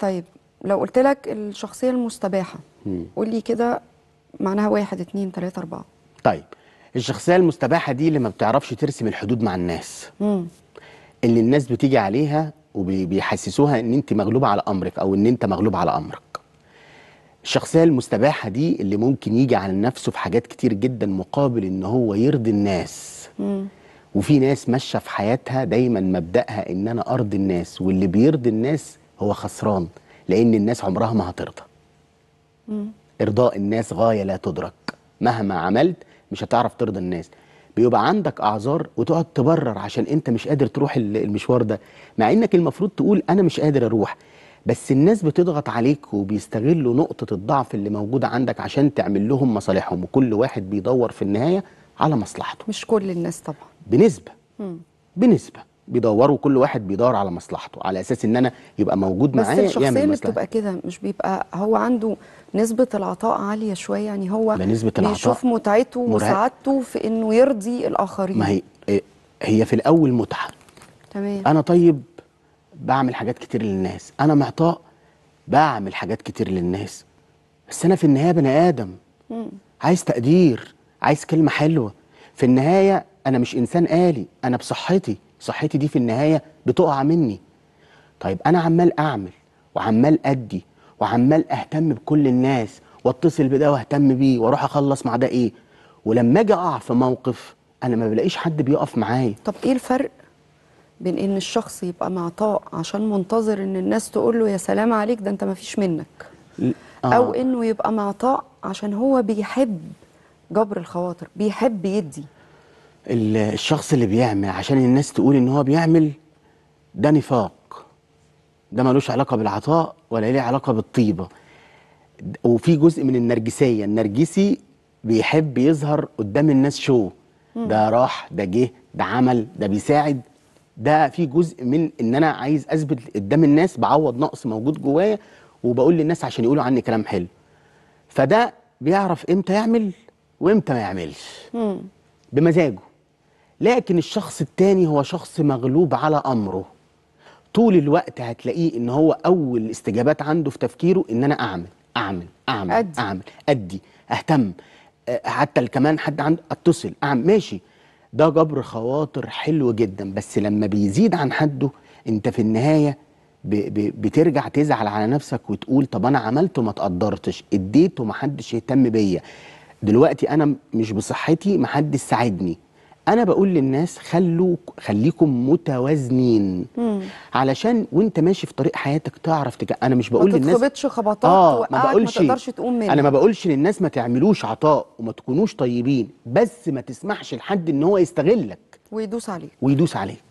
طيب لو قلت لك الشخصيه المستباحه قول لي كده معناها واحد اتنين تلاته اربعه طيب الشخصيه المستباحه دي اللي ما بتعرفش ترسم الحدود مع الناس مم. اللي الناس بتيجي عليها وبيحسسوها ان انت مغلوبه على امرك او ان انت مغلوب على امرك الشخصيه المستباحه دي اللي ممكن يجي على نفسه في حاجات كتير جدا مقابل ان هو يرضي الناس مم. وفي ناس ماشيه في حياتها دايما مبداها ان انا ارضي الناس واللي بيرضي الناس هو خسران لأن الناس عمرها ما هترضى إرضاء الناس غاية لا تدرك مهما عملت مش هتعرف ترضى الناس بيبقى عندك أعذار وتقعد تبرر عشان أنت مش قادر تروح المشوار ده مع إنك المفروض تقول أنا مش قادر أروح بس الناس بتضغط عليك وبيستغلوا نقطة الضعف اللي موجودة عندك عشان تعمل لهم مصالحهم وكل واحد بيدور في النهاية على مصلحته مش كل الناس طبعا بنسبة مم. بنسبة بيدوروا كل واحد بيدور على مصلحته على اساس ان انا يبقى موجود معاه بس الشخصيه اللي بتبقى كده مش بيبقى هو عنده نسبه العطاء عاليه شويه يعني هو نسبه العطاء بيشوف متعته وسعادته في انه يرضي الاخرين ما هي إيه، هي في الاول متعه تمام انا طيب بعمل حاجات كتير للناس انا معطاء بعمل حاجات كتير للناس بس انا في النهايه بني ادم مم. عايز تقدير عايز كلمه حلوه في النهايه انا مش انسان آلي انا بصحتي صحتي دي في النهايه بتقع مني طيب انا عمال اعمل وعمال ادي وعمال اهتم بكل الناس واتصل بده واهتم بيه واروح اخلص مع ده ايه ولما اجي اقع في موقف انا ما بلاقيش حد بيقف معايا طب ايه الفرق بين ان الشخص يبقى معطاء عشان منتظر ان الناس تقول له يا سلام عليك ده انت ما فيش منك آه. او انه يبقى معطاء عشان هو بيحب جبر الخواطر بيحب يدي الشخص اللي بيعمل عشان الناس تقول ان هو بيعمل ده نفاق ده ملوش علاقه بالعطاء ولا ليه علاقه بالطيبه وفي جزء من النرجسيه النرجسي بيحب يظهر قدام الناس شو ده راح ده جه ده عمل ده بيساعد ده في جزء من ان انا عايز اثبت قدام الناس بعوض نقص موجود جوايا وبقول للناس عشان يقولوا عني كلام حلو فده بيعرف امتى يعمل وامتى ما يعملش بمزاجه لكن الشخص التاني هو شخص مغلوب على أمره طول الوقت هتلاقيه ان هو اول استجابات عنده في تفكيره ان انا اعمل اعمل اعمل أدي. اعمل ادي اهتم آه، حتى كمان حد عنده اتصل اعمل ماشي ده جبر خواطر حلو جدا بس لما بيزيد عن حده انت في النهايه ب ب بترجع تزعل على نفسك وتقول طب انا عملت وما تقدرتش اديت وما حدش يهتم بيا دلوقتي انا مش بصحتي محدش ساعدني انا بقول للناس خلوا خليكم متوازنين مم. علشان وانت ماشي في طريق حياتك تعرف تجا... انا مش بقول للناس ما تتخبطش خبطات آه ما, بقولش... ما تقدرش تقوم منها انا ما بقولش للناس ما تعملوش عطاء وما تكونوش طيبين بس ما تسمحش لحد ان هو يستغلك ويدوس عليك ويدوس عليك